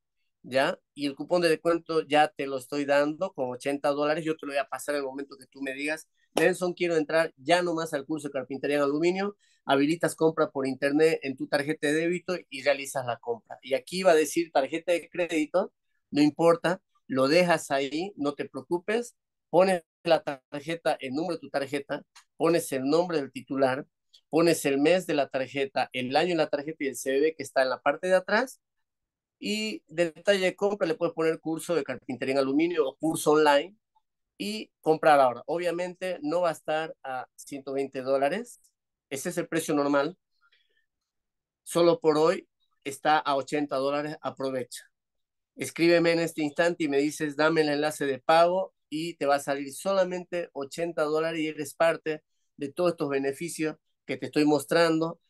¿ya? Y el cupón de descuento ya te lo estoy dando con 80 dólares. Yo te lo voy a pasar en el momento que tú me digas, Nelson, quiero entrar ya nomás al curso de carpintería en aluminio. Habilitas compra por internet en tu tarjeta de débito y realizas la compra. Y aquí va a decir tarjeta de crédito, no importa, lo dejas ahí, no te preocupes pones la tarjeta, el número de tu tarjeta, pones el nombre del titular, pones el mes de la tarjeta, el año en la tarjeta y el CV que está en la parte de atrás. Y de detalle de compra le puedes poner curso de carpintería en aluminio o curso online y comprar ahora. Obviamente no va a estar a 120 dólares. Ese es el precio normal. Solo por hoy está a 80 dólares. Aprovecha. Escríbeme en este instante y me dices, dame el enlace de pago y te va a salir solamente 80 dólares y eres parte de todos estos beneficios que te estoy mostrando.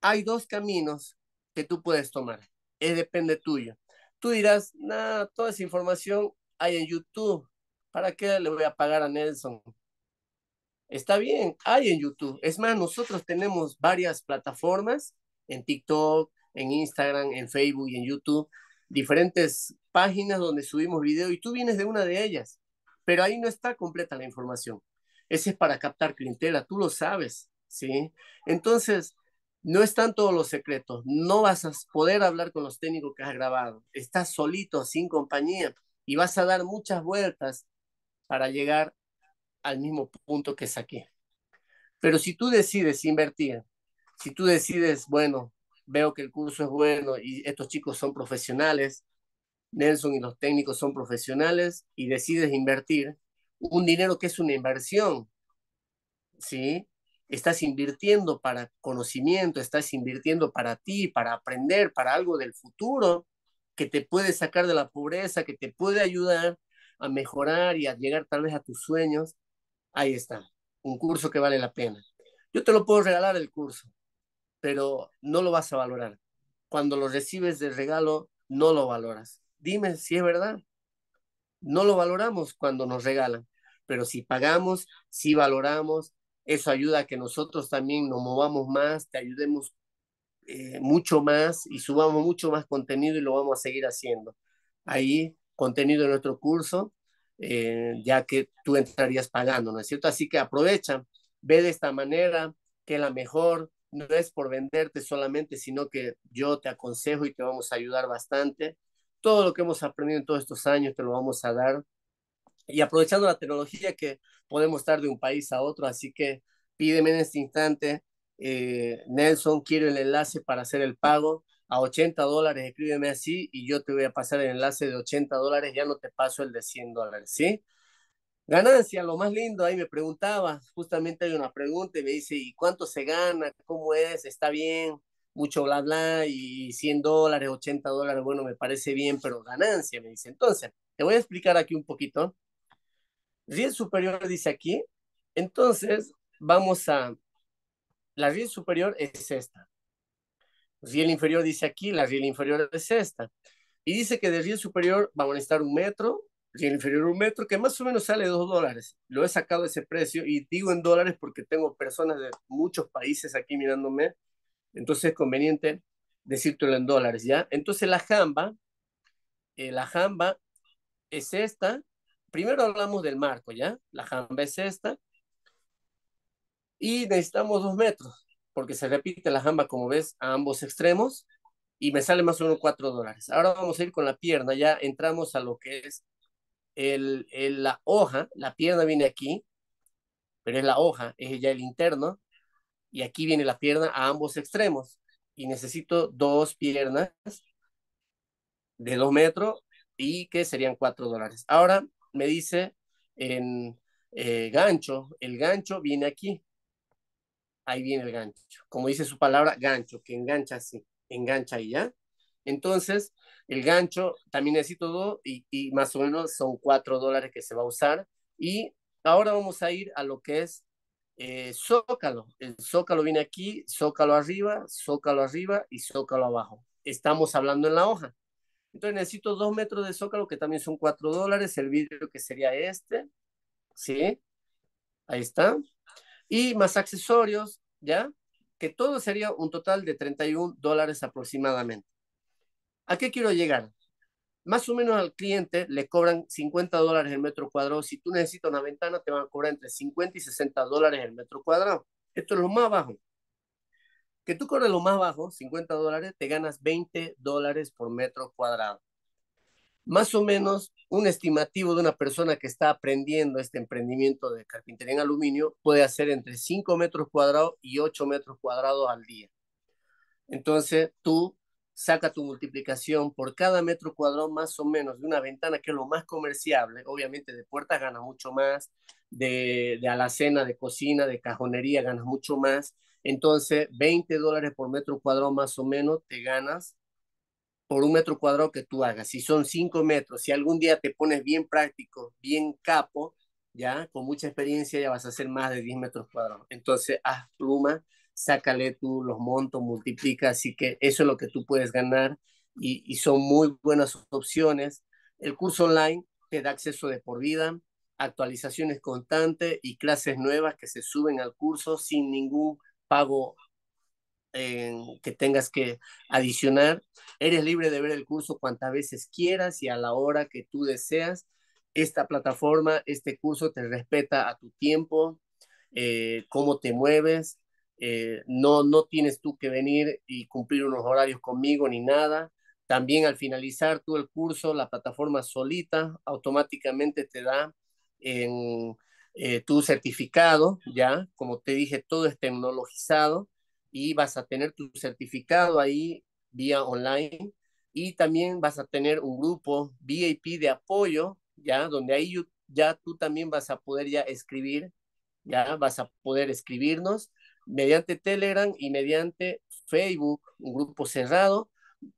Hay dos caminos que tú puedes tomar. Es depende tuyo. Tú dirás, nada, toda esa información hay en YouTube. ¿Para qué le voy a pagar a Nelson? Está bien, hay en YouTube. Es más, nosotros tenemos varias plataformas en TikTok, en Instagram, en Facebook y en YouTube, diferentes páginas donde subimos video y tú vienes de una de ellas pero ahí no está completa la información. Ese es para captar clientela, tú lo sabes, ¿sí? Entonces, no están todos los secretos, no vas a poder hablar con los técnicos que has grabado, estás solito, sin compañía, y vas a dar muchas vueltas para llegar al mismo punto que es aquí. Pero si tú decides invertir, si tú decides, bueno, veo que el curso es bueno y estos chicos son profesionales, Nelson y los técnicos son profesionales y decides invertir un dinero que es una inversión, ¿sí? Estás invirtiendo para conocimiento, estás invirtiendo para ti, para aprender, para algo del futuro que te puede sacar de la pobreza, que te puede ayudar a mejorar y a llegar tal vez a tus sueños. Ahí está, un curso que vale la pena. Yo te lo puedo regalar el curso, pero no lo vas a valorar. Cuando lo recibes de regalo, no lo valoras. Dime si es verdad. No lo valoramos cuando nos regalan, pero si pagamos, si valoramos, eso ayuda a que nosotros también nos movamos más, te ayudemos eh, mucho más y subamos mucho más contenido y lo vamos a seguir haciendo. Ahí, contenido de nuestro curso, eh, ya que tú entrarías pagando, ¿no es cierto? Así que aprovecha, ve de esta manera, que la mejor, no es por venderte solamente, sino que yo te aconsejo y te vamos a ayudar bastante todo lo que hemos aprendido en todos estos años te lo vamos a dar y aprovechando la tecnología que podemos estar de un país a otro, así que pídeme en este instante, eh, Nelson, quiero el enlace para hacer el pago a 80 dólares, escríbeme así y yo te voy a pasar el enlace de 80 dólares, ya no te paso el de 100 dólares, ¿sí? Ganancia, lo más lindo, ahí me preguntaba, justamente hay una pregunta y me dice, ¿y cuánto se gana? ¿Cómo es? ¿Está bien? mucho bla bla y 100 dólares, 80 dólares, bueno, me parece bien, pero ganancia, me dice. Entonces, te voy a explicar aquí un poquito. Riel superior dice aquí, entonces vamos a, la riel superior es esta. Riel inferior dice aquí, la riel inferior es esta. Y dice que de riel superior vamos a necesitar un metro, riel inferior un metro, que más o menos sale dos dólares. Lo he sacado ese precio y digo en dólares porque tengo personas de muchos países aquí mirándome entonces es conveniente decírtelo en dólares, ¿ya? Entonces la jamba, eh, la jamba es esta. Primero hablamos del marco, ¿ya? La jamba es esta. Y necesitamos dos metros, porque se repite la jamba, como ves, a ambos extremos. Y me sale más o menos cuatro dólares. Ahora vamos a ir con la pierna, ya entramos a lo que es el, la hoja. La pierna viene aquí, pero es la hoja, es ya el interno y aquí viene la pierna a ambos extremos y necesito dos piernas de dos metros y que serían cuatro dólares. Ahora me dice en eh, gancho, el gancho viene aquí. Ahí viene el gancho. Como dice su palabra, gancho, que engancha así, engancha ahí ya. Entonces, el gancho también necesito dos y, y más o menos son cuatro dólares que se va a usar. Y ahora vamos a ir a lo que es eh, Zócalo, el Zócalo viene aquí, Zócalo arriba, Zócalo arriba y Zócalo abajo. Estamos hablando en la hoja. Entonces necesito dos metros de Zócalo, que también son cuatro dólares, el vidrio que sería este, ¿sí? Ahí está. Y más accesorios, ¿ya? Que todo sería un total de 31 dólares aproximadamente. ¿A qué quiero llegar? más o menos al cliente le cobran 50 dólares el metro cuadrado. Si tú necesitas una ventana, te van a cobrar entre 50 y 60 dólares el metro cuadrado. Esto es lo más bajo. Que tú cobres lo más bajo, 50 dólares, te ganas 20 dólares por metro cuadrado. Más o menos un estimativo de una persona que está aprendiendo este emprendimiento de carpintería en aluminio puede hacer entre 5 metros cuadrados y 8 metros cuadrados al día. Entonces, tú saca tu multiplicación por cada metro cuadrado más o menos de una ventana, que es lo más comerciable, obviamente de puertas ganas mucho más, de, alacena, de cocina, de cajonería ganas mucho más. Entonces, 20 dólares por metro cuadrado más o menos te ganas por un metro cuadrado que tú hagas. Si son 5 metros, si algún día te pones bien práctico, bien capo, ya con mucha experiencia ya vas a hacer más de 10 metros cuadrados. Entonces, haz pluma sácale tú los montos, multiplica, así que eso es lo que tú puedes ganar y, son muy buenas opciones. El curso online te da acceso de por vida, actualizaciones constantes y clases nuevas que se suben al curso sin ningún pago eh, que tengas que adicionar. Eres libre de ver el curso cuantas veces quieras y a la hora que tú deseas. Esta plataforma, este curso te respeta a tu tiempo, eh, cómo te mueves, eh, no, no tienes tú que venir y cumplir unos horarios conmigo ni nada. También al finalizar tú el curso, la plataforma solita automáticamente te da en, eh, tu certificado, ya, como te dije, todo es tecnologizado y vas a tener tu certificado ahí vía online y también vas a tener un grupo VIP de apoyo, ya, donde ahí ya tú también vas a poder ya escribir, ya vas a poder escribirnos mediante Telegram y mediante Facebook, un grupo cerrado,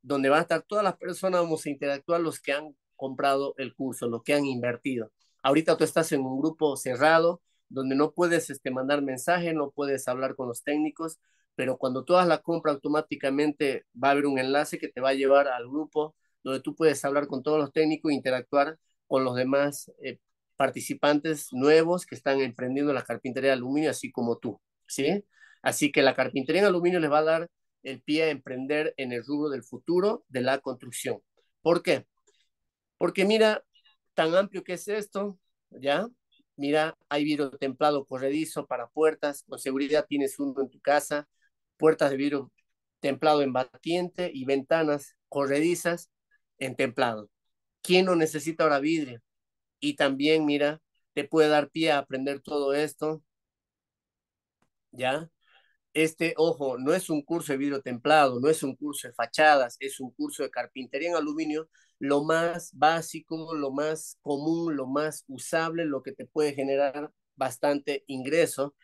donde van a estar todas las personas, vamos a interactuar los que han comprado el curso, los que han invertido. Ahorita tú estás en un grupo cerrado donde no puedes este, mandar mensaje, no puedes hablar con los técnicos, pero cuando tú hagas la compra automáticamente va a haber un enlace que te va a llevar al grupo donde tú puedes hablar con todos los técnicos e interactuar con los demás eh, participantes nuevos que están emprendiendo la carpintería de aluminio, así como tú, ¿sí? Así que la carpintería en aluminio les va a dar el pie a emprender en el rubro del futuro de la construcción. ¿Por qué? Porque mira, tan amplio que es esto, ¿ya? Mira, hay vidrio templado corredizo para puertas, con seguridad tienes uno en tu casa, puertas de vidrio templado en batiente y ventanas corredizas en templado. ¿Quién no necesita ahora vidrio? Y también, mira, te puede dar pie a aprender todo esto, ¿ya? Este, ojo, no es un curso de vidrio templado, no es un curso de fachadas, es un curso de carpintería en aluminio, lo más básico, lo más común, lo más usable, lo que te puede generar bastante ingreso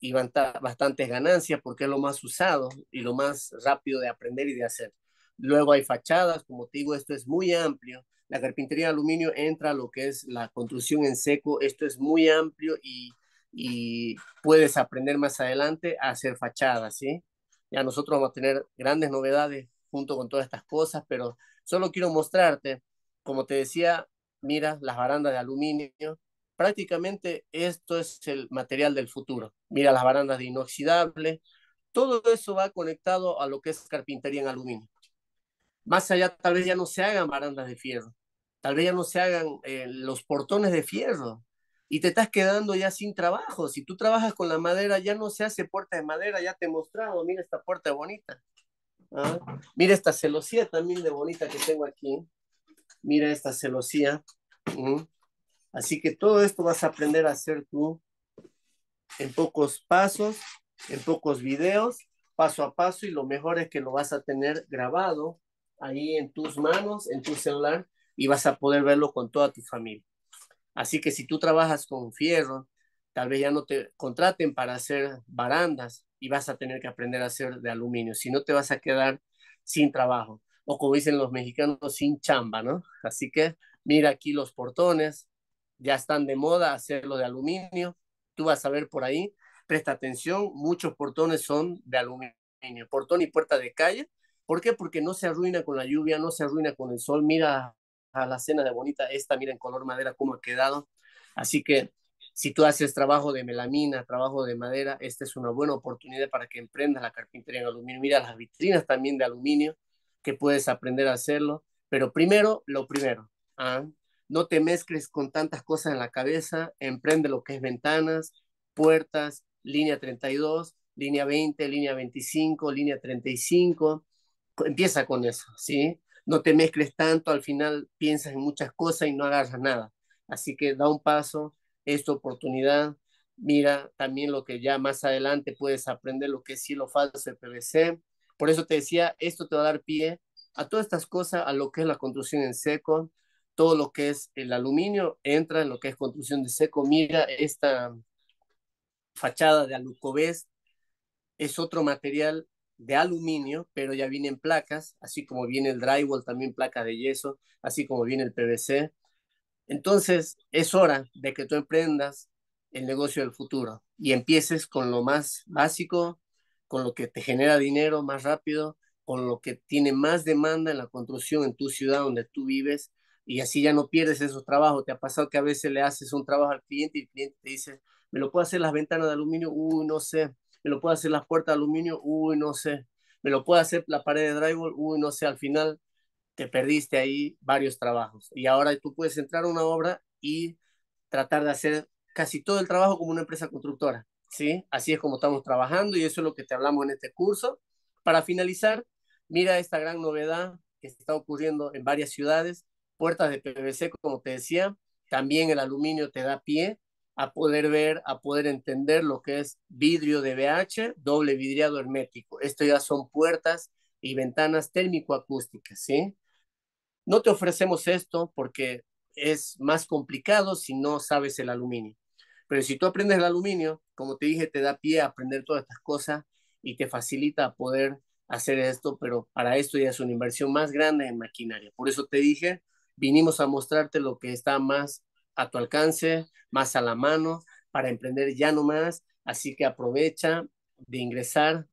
y bastante ganancia porque es lo más usado y lo más rápido de aprender y de hacer. Luego hay fachadas, como te digo, esto es muy amplio. La carpintería en aluminio entra a lo que es la construcción en seco, esto es muy amplio y y puedes aprender más adelante a hacer fachadas, ¿sí? Ya nosotros vamos a tener grandes novedades junto con todas estas cosas, pero solo quiero mostrarte, como te decía, mira las barandas de aluminio, prácticamente esto es el material del futuro. Mira las barandas de inoxidable, todo eso va conectado a lo que es carpintería en aluminio. Más allá tal vez ya no se hagan barandas de fierro, tal vez ya no se hagan eh, los portones de fierro, y te estás quedando ya sin trabajo. Si tú trabajas con la madera, ya no se hace puerta de madera, ya te he mostrado, mira esta puerta bonita. Ah, mira esta celosía también de bonita que tengo aquí. Mira esta celosía. Así que todo esto vas a aprender a hacer tú en pocos pasos, en pocos videos, paso a paso y lo mejor es que lo vas a tener grabado ahí en tus manos, en tu celular y vas a poder verlo con toda tu familia. Así que si tú trabajas con fierro, tal vez ya no te contraten para hacer barandas y vas a tener que aprender a hacer de aluminio, si no te vas a quedar sin trabajo o como dicen los mexicanos, sin chamba, ¿no? Así que mira aquí los portones, ya están de moda hacerlo de aluminio, tú vas a ver por ahí, presta atención, muchos portones son de aluminio, portón y puerta de calle, ¿por qué? Porque no se arruina con la lluvia, no se arruina con el sol, mira a ah, la cena de bonita. Esta, mira en color madera, cómo ha quedado. Así que si tú haces trabajo de melamina, trabajo de madera, esta es una buena oportunidad para que emprendas la carpintería en aluminio. Mira las vitrinas también de aluminio, que puedes aprender a hacerlo. Pero primero, lo primero, ¿ah? no te mezcles con tantas cosas en la cabeza, emprende lo que es ventanas, puertas, línea 32, línea 20, línea 25, línea 35, empieza con eso, ¿sí? no te mezcles tanto, al final piensas en muchas cosas y no agarras nada. Así que da un paso, es tu oportunidad, mira también lo que ya más adelante puedes aprender, lo que es cielo falso de PVC. Por eso te decía, esto te va a dar pie a todas estas cosas, a lo que es la construcción en seco, todo lo que es el aluminio, entra en lo que es construcción de seco. Mira esta fachada de alucobés, es otro material de aluminio, pero ya vienen placas, así como viene el drywall, también placas de yeso, así como viene el PVC. Entonces, es hora de que tú emprendas el negocio del futuro y empieces con lo más básico, con lo que te genera dinero más rápido, con lo que tiene más demanda en la construcción en tu ciudad donde tú vives y así ya no pierdes esos trabajos. Te ha pasado que a veces le haces un trabajo al cliente y el cliente te dice, ¿me lo puedo hacer las ventanas de aluminio? Uy, no sé me lo puede hacer la puerta de aluminio, uy, no sé, me lo puede hacer la pared de drywall, uy, no sé, al final te perdiste ahí varios trabajos. Y ahora tú puedes entrar a una obra y tratar de hacer casi todo el trabajo como una empresa constructora, ¿sí? Así es como estamos trabajando y eso es lo que te hablamos en este curso. Para finalizar, mira esta gran novedad que está ocurriendo en varias ciudades, puertas de PVC, como te decía, también el aluminio te da pie a poder ver, a poder entender lo que es vidrio de BH, doble vidriado hermético. Esto ya son puertas y ventanas térmico-acústicas, ¿sí? No te ofrecemos esto porque es más complicado si no sabes el aluminio. Pero si tú aprendes el aluminio, como te dije, te da pie a aprender todas estas cosas y te facilita poder hacer esto, pero para esto ya es una inversión más grande en maquinaria. Por eso te dije, vinimos a mostrarte lo que está más a tu alcance, más a la mano, para emprender ya no más. Así que aprovecha de ingresar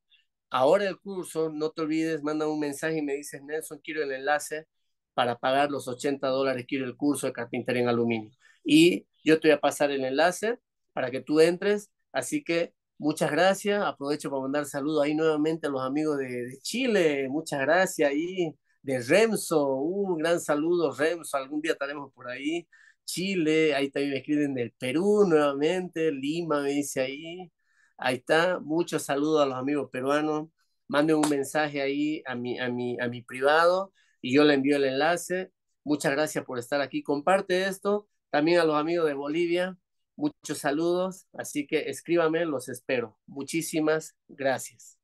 ahora el curso. No te olvides, manda un mensaje y me dices, Nelson, quiero el enlace para pagar los 80 dólares, quiero el curso de carpintería en aluminio. Y yo te voy a pasar el enlace para que tú entres. Así que muchas gracias. Aprovecho para mandar saludos ahí nuevamente a los amigos de, de Chile. Muchas gracias ahí. De Remso, un gran saludo, Remso. Algún día estaremos por ahí. Chile, ahí también me escriben del Perú nuevamente, Lima me dice ahí, ahí está, muchos saludos a los amigos peruanos, manden un mensaje ahí a mi, a mi, a mi privado y yo le envío el enlace. Muchas gracias por estar aquí, comparte esto, también a los amigos de Bolivia, muchos saludos, así que escríbame, los espero. Muchísimas gracias.